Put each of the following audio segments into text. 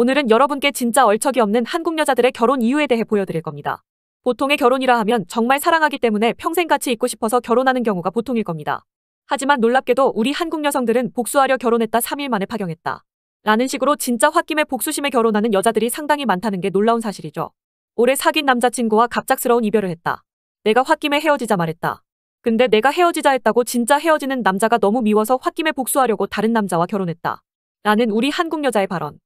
오늘은 여러분께 진짜 얼척이 없는 한국 여자들의 결혼 이유에 대해 보여드릴 겁니다. 보통의 결혼이라 하면 정말 사랑하기 때문에 평생 같이 있고 싶어서 결혼하는 경우가 보통일 겁니다. 하지만 놀랍게도 우리 한국 여성들은 복수하려 결혼했다 3일 만에 파경했다. 라는 식으로 진짜 홧김에 복수심에 결혼하는 여자들이 상당히 많다는 게 놀라운 사실이죠. 올해 사귄 남자친구와 갑작스러운 이별을 했다. 내가 홧김에 헤어지자 말했다. 근데 내가 헤어지자 했다고 진짜 헤어지는 남자가 너무 미워서 홧김에 복수하려고 다른 남자와 결혼했다. 라는 우리 한국 여자의 발언.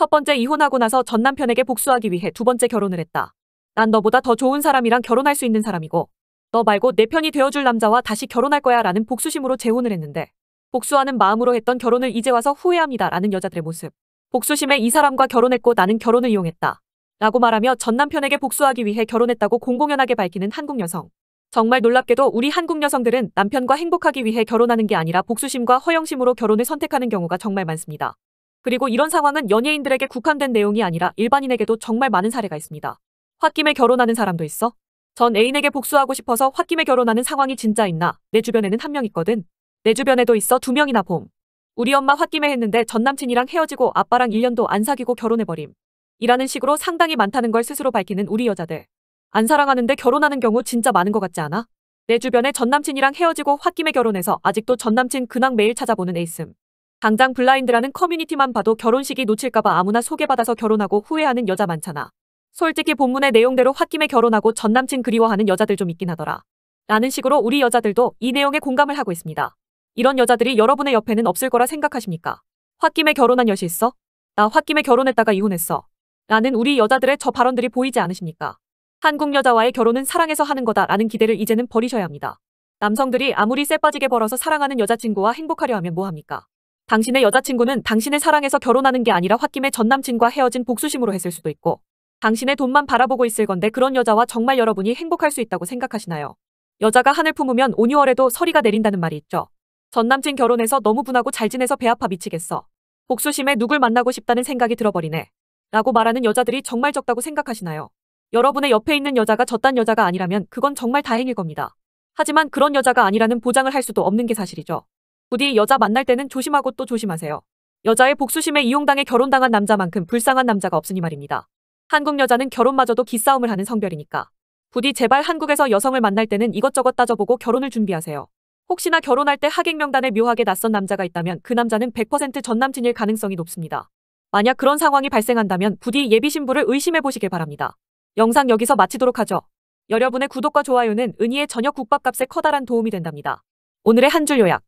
첫 번째 이혼하고 나서 전 남편에게 복수하기 위해 두 번째 결혼을 했다. 난 너보다 더 좋은 사람이랑 결혼할 수 있는 사람이고 너 말고 내 편이 되어줄 남자와 다시 결혼할 거야 라는 복수심으로 재혼을 했는데 복수하는 마음으로 했던 결혼을 이제 와서 후회합니다 라는 여자들의 모습. 복수심에 이 사람과 결혼했고 나는 결혼을 이용했다. 라고 말하며 전 남편에게 복수하기 위해 결혼했다고 공공연하게 밝히는 한국 여성. 정말 놀랍게도 우리 한국 여성들은 남편과 행복하기 위해 결혼하는 게 아니라 복수심과 허영심으로 결혼을 선택하는 경우가 정말 많습니다. 그리고 이런 상황은 연예인들에게 국한된 내용이 아니라 일반인에게도 정말 많은 사례가 있습니다. 홧김에 결혼하는 사람도 있어. 전 애인에게 복수하고 싶어서 홧김에 결혼하는 상황이 진짜 있나? 내 주변에는 한 명 있거든. 내 주변에도 있어 두 명이나 봄. 우리 엄마 홧김에 했는데 전남친이랑 헤어지고 아빠랑 1년도 안 사귀고 결혼해버림. 이라는 식으로 상당히 많다는 걸 스스로 밝히는 우리 여자들. 안 사랑하는데 결혼하는 경우 진짜 많은 것 같지 않아? 내 주변에 전남친이랑 헤어지고 홧김에 결혼해서 아직도 전남친 근황 매일 찾아보는 애 있음. 당장 블라인드라는 커뮤니티만 봐도 결혼식이 놓칠까봐 아무나 소개받아서 결혼하고 후회하는 여자 많잖아. 솔직히 본문의 내용대로 홧김에 결혼하고 전남친 그리워하는 여자들 좀 있긴 하더라. 라는 식으로 우리 여자들도 이 내용에 공감을 하고 있습니다. 이런 여자들이 여러분의 옆에는 없을 거라 생각하십니까? 홧김에 결혼한 여시 있어? 나 홧김에 결혼했다가 이혼했어. 라는 우리 여자들의 저 발언들이 보이지 않으십니까? 한국 여자와의 결혼은 사랑해서 하는 거다라는 기대를 이제는 버리셔야 합니다. 남성들이 아무리 쎄빠지게 벌어서 사랑하는 여자친구와 행복하려 하면 뭐합니까? 당신의 여자친구는 당신을 사랑해서 결혼하는 게 아니라 홧김에 전남친과 헤어진 복수심으로 했을 수도 있고 당신의 돈만 바라보고 있을 건데 그런 여자와 정말 여러분이 행복할 수 있다고 생각하시나요? 여자가 하늘 품으면 온유월에도 서리가 내린다는 말이 있죠. 전남친 결혼해서 너무 분하고 잘 지내서 배 아파 미치겠어. 복수심에 누굴 만나고 싶다는 생각이 들어버리네. 라고 말하는 여자들이 정말 적다고 생각하시나요? 여러분의 옆에 있는 여자가 저딴 여자가 아니라면 그건 정말 다행일 겁니다. 하지만 그런 여자가 아니라는 보장을 할 수도 없는 게 사실이죠. 부디 여자 만날 때는 조심하고 또 조심하세요. 여자의 복수심에 이용당해 결혼당한 남자만큼 불쌍한 남자가 없으니 말입니다. 한국 여자는 결혼마저도 기싸움을 하는 성별이니까. 부디 제발 한국에서 여성을 만날 때는 이것저것 따져보고 결혼을 준비하세요. 혹시나 결혼할 때 하객 명단에 묘하게 낯선 남자가 있다면 그 남자는 100% 전남친일 가능성이 높습니다. 만약 그런 상황이 발생한다면 부디 예비 신부를 의심해 보시길 바랍니다. 영상 여기서 마치도록 하죠. 여러분의 구독과 좋아요는 은희의 저녁 국밥값에 커다란 도움이 된답니다. 오늘의 한 줄 요약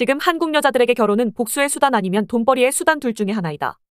지금 한국 여자들에게 결혼은 복수의 수단 아니면 돈벌이의 수단 둘 중에 하나이다.